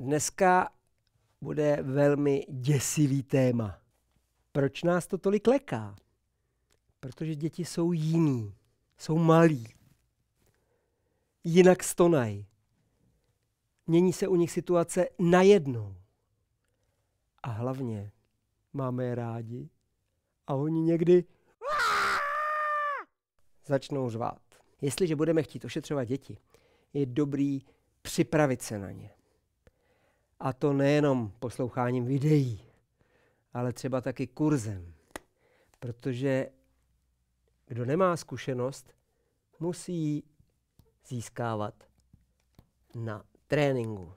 Dneska bude velmi děsivý téma. Proč nás to tolik leká? Protože děti jsou jiný, jsou malí, jinak stonají. Mění se u nich situace najednou. A hlavně máme je rádi a oni někdy začnou řvát. Jestliže budeme chtít ošetřovat děti, je dobrý připravit se na ně. A to nejenom posloucháním videí, ale třeba taky kurzem. Protože kdo nemá zkušenost, musí získávat na tréninku.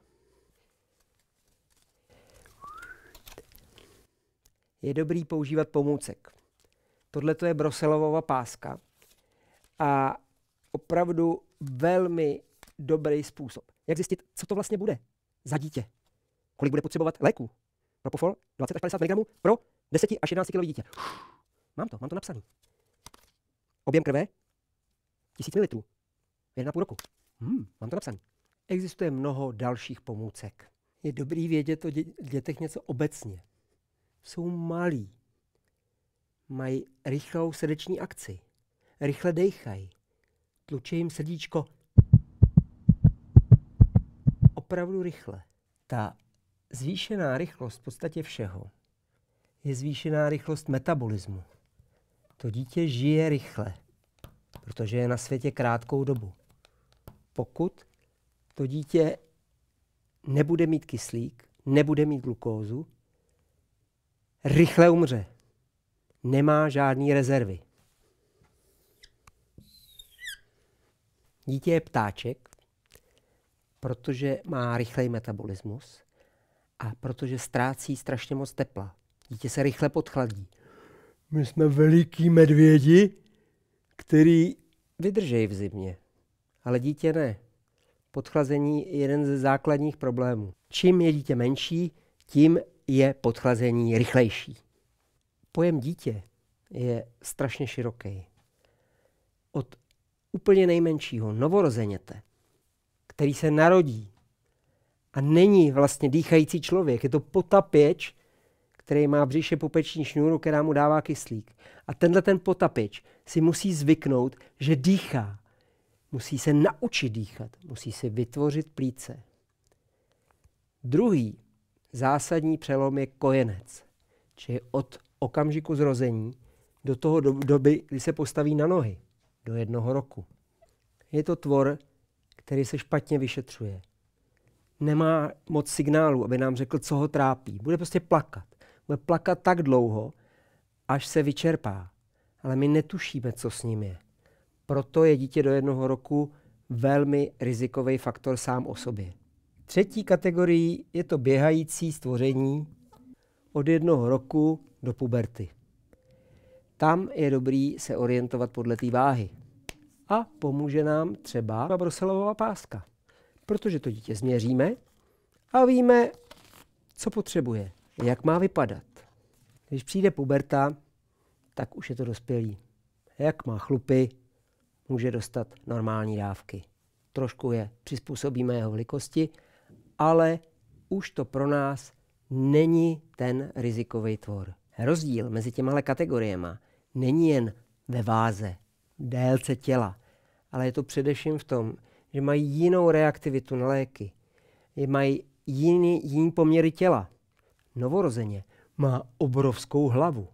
Je dobrý používat pomůcek. Tohle je broselová páska a opravdu velmi dobrý způsob, jak zjistit, co to vlastně bude za dítě kolik bude potřebovat léku. Propofol 20 až 50 mg pro 10 až 11 kg dítě. mám to, mám to napsané. Objem krve 1000 ml. 1,5 roku. Hmm, mám to napsané. Existuje mnoho dalších pomůcek. Je dobrý vědět o dětech něco obecně. Jsou malí. Mají rychlou srdeční akci. Rychle dejchají. Tluče jim srdíčko opravdu rychle. Ta zvýšená rychlost v podstatě všeho je zvýšená rychlost metabolismu. To dítě žije rychle, protože je na světě krátkou dobu. Pokud to dítě nebude mít kyslík, nebude mít glukózu, rychle umře. Nemá žádné rezervy. Dítě je ptáček, protože má rychlej metabolismus a protože ztrácí strašně moc tepla. Dítě se rychle podchladí. My jsme veliký medvědi, který vydržejí v zimě, ale dítě ne. Podchlazení je jeden ze základních problémů. Čím je dítě menší, tím je podchlazení rychlejší. Pojem dítě je strašně široký. Od úplně nejmenšího novorozeněte, který se narodí a není vlastně dýchající člověk. Je to potapěč, který má v břiše popeční šňůru, která mu dává kyslík. A tenhle ten potapěč si musí zvyknout, že dýchá. Musí se naučit dýchat, musí si vytvořit plíce. Druhý zásadní přelom je kojenec, čili od okamžiku zrození do toho doby, kdy se postaví na nohy, do jednoho roku. Je to tvor, který se špatně vyšetřuje nemá moc signálu, aby nám řekl, co ho trápí. Bude prostě plakat. Bude plakat tak dlouho, až se vyčerpá. Ale my netušíme, co s ním je. Proto je dítě do jednoho roku velmi rizikový faktor sám o sobě. Třetí kategorii je to běhající stvoření od jednoho roku do puberty. Tam je dobrý se orientovat podle té váhy. A pomůže nám třeba Bruselová páska protože to dítě změříme a víme, co potřebuje, jak má vypadat. Když přijde puberta, tak už je to dospělý. Jak má chlupy, může dostat normální dávky. Trošku je přizpůsobíme jeho velikosti, ale už to pro nás není ten rizikový tvor. Rozdíl mezi těma kategoriemi není jen ve váze, délce těla, ale je to především v tom, že mají jinou reaktivitu na léky, je mají jiný, jiný poměry těla. Novorozeně má obrovskou hlavu.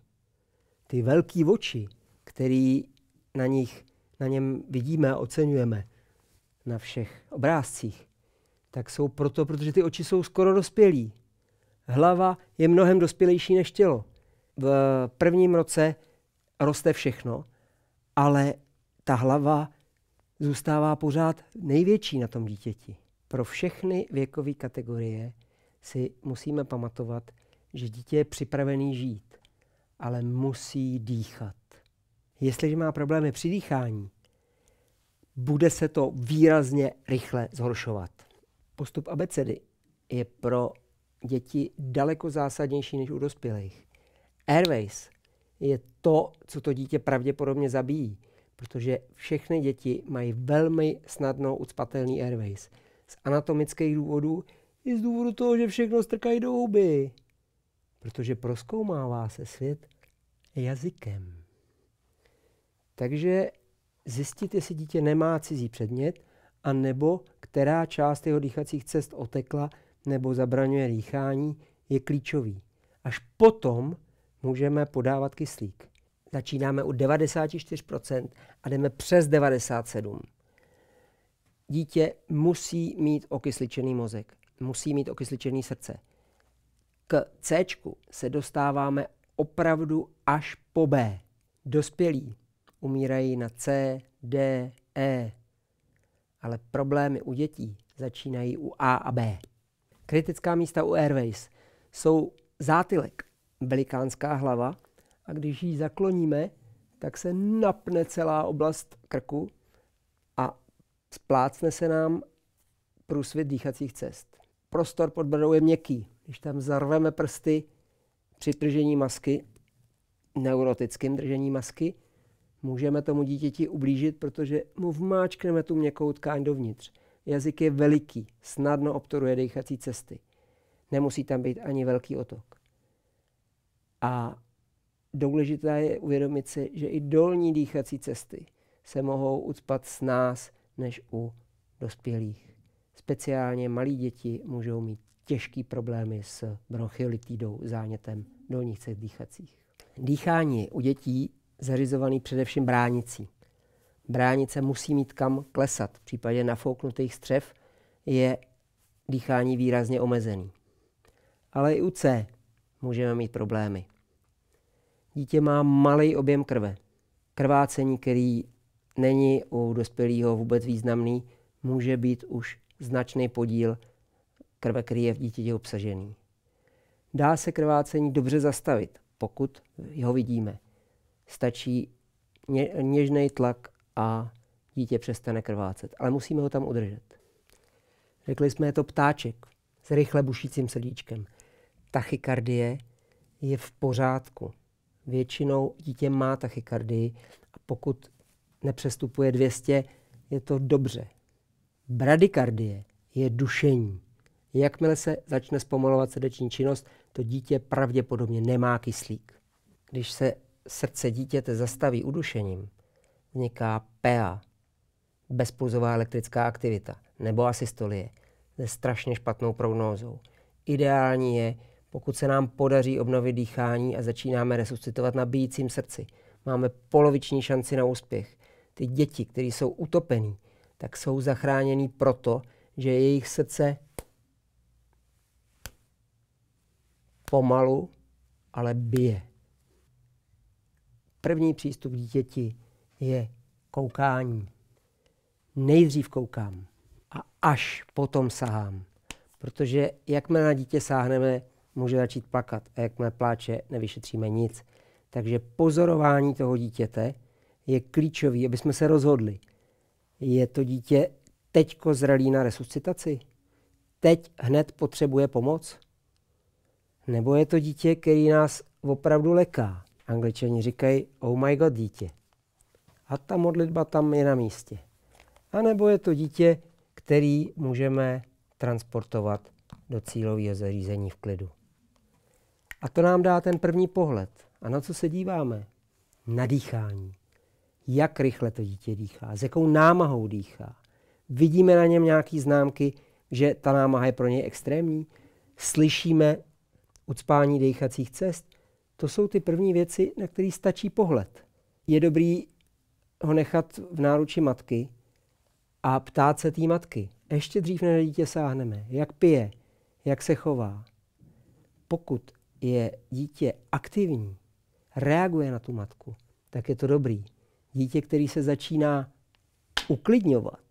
Ty velký oči, který na, nich, na něm vidíme a oceňujeme na všech obrázcích, tak jsou proto, protože ty oči jsou skoro dospělí. Hlava je mnohem dospělejší než tělo. V prvním roce roste všechno, ale ta hlava zůstává pořád největší na tom dítěti. Pro všechny věkové kategorie si musíme pamatovat, že dítě je připravený žít, ale musí dýchat. Jestliže má problémy při dýchání, bude se to výrazně rychle zhoršovat. Postup abecedy je pro děti daleko zásadnější než u dospělých. Airways je to, co to dítě pravděpodobně zabíjí protože všechny děti mají velmi snadno ucpatelný airways. Z anatomických důvodů i z důvodu toho, že všechno strkají do huby. Protože proskoumává se svět jazykem. Takže zjistit, jestli dítě nemá cizí předmět, a nebo která část jeho dýchacích cest otekla nebo zabraňuje dýchání, je klíčový. Až potom můžeme podávat kyslík začínáme u 94% a jdeme přes 97%. Dítě musí mít okysličený mozek, musí mít okysličený srdce. K C se dostáváme opravdu až po B. Dospělí umírají na C, D, E, ale problémy u dětí začínají u A a B. Kritická místa u Airways jsou zátylek, velikánská hlava, a když ji zakloníme, tak se napne celá oblast krku a splácne se nám průsvit dýchacích cest. Prostor pod bradou je měkký. Když tam zarveme prsty při držení masky, neurotickým držení masky, můžeme tomu dítěti ublížit, protože mu vmáčkneme tu měkkou tkáň dovnitř. Jazyk je veliký, snadno obtoruje dýchací cesty. Nemusí tam být ani velký otok. A důležité je uvědomit si, že i dolní dýchací cesty se mohou ucpat s nás než u dospělých. Speciálně malí děti můžou mít těžké problémy s bronchiolitidou, zánětem dolních cest dýchacích. Dýchání u dětí zařizovaný především bránicí. Bránice musí mít kam klesat. V případě nafouknutých střev je dýchání výrazně omezený. Ale i u C můžeme mít problémy dítě má malý objem krve. Krvácení, který není u dospělého vůbec významný, může být už značný podíl krve, který je v dítěti obsažený. Dá se krvácení dobře zastavit, pokud ho vidíme. Stačí něžný tlak a dítě přestane krvácet, ale musíme ho tam udržet. Řekli jsme, je to ptáček s rychle bušícím srdíčkem. Tachykardie je v pořádku většinou dítě má tachykardii a pokud nepřestupuje 200, je to dobře. Bradykardie je dušení. Jakmile se začne zpomalovat srdeční činnost, to dítě pravděpodobně nemá kyslík. Když se srdce dítěte zastaví udušením, vzniká PA, bezpulzová elektrická aktivita, nebo asystolie, se strašně špatnou prognózou. Ideální je, pokud se nám podaří obnovit dýchání a začínáme resuscitovat na bijícím srdci, máme poloviční šanci na úspěch. Ty děti, které jsou utopené, tak jsou zachráněny proto, že jejich srdce pomalu, ale bije. První přístup dítěti je koukání. Nejdřív koukám a až potom sahám. Protože jakmile na dítě sáhneme, může začít plakat a jakmile pláče, nevyšetříme nic. Takže pozorování toho dítěte je klíčový, aby jsme se rozhodli. Je to dítě teďko zralý na resuscitaci? Teď hned potřebuje pomoc? Nebo je to dítě, který nás opravdu leká? Angličani říkají, oh my god, dítě. A ta modlitba tam je na místě. A nebo je to dítě, který můžeme transportovat do cílového zařízení v klidu. A to nám dá ten první pohled. A na co se díváme? Na dýchání. Jak rychle to dítě dýchá, s jakou námahou dýchá. Vidíme na něm nějaké známky, že ta námaha je pro něj extrémní. Slyšíme ucpání dýchacích cest. To jsou ty první věci, na které stačí pohled. Je dobrý ho nechat v náruči matky a ptát se té matky. Ještě dřív na dítě sáhneme, jak pije, jak se chová. Pokud je dítě aktivní, reaguje na tu matku, tak je to dobrý. Dítě, který se začíná uklidňovat,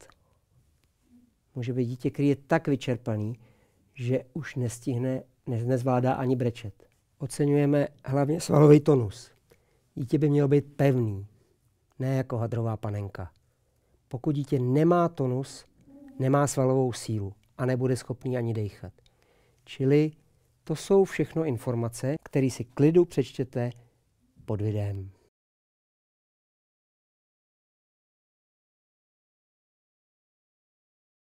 může být dítě, který je tak vyčerpaný, že už nestihne, nezvládá ani brečet. Oceňujeme hlavně svalový tonus. Dítě by mělo být pevný, ne jako hadrová panenka. Pokud dítě nemá tonus, nemá svalovou sílu a nebude schopný ani dechat. Čili to jsou všechno informace, které si klidu přečtěte pod videem.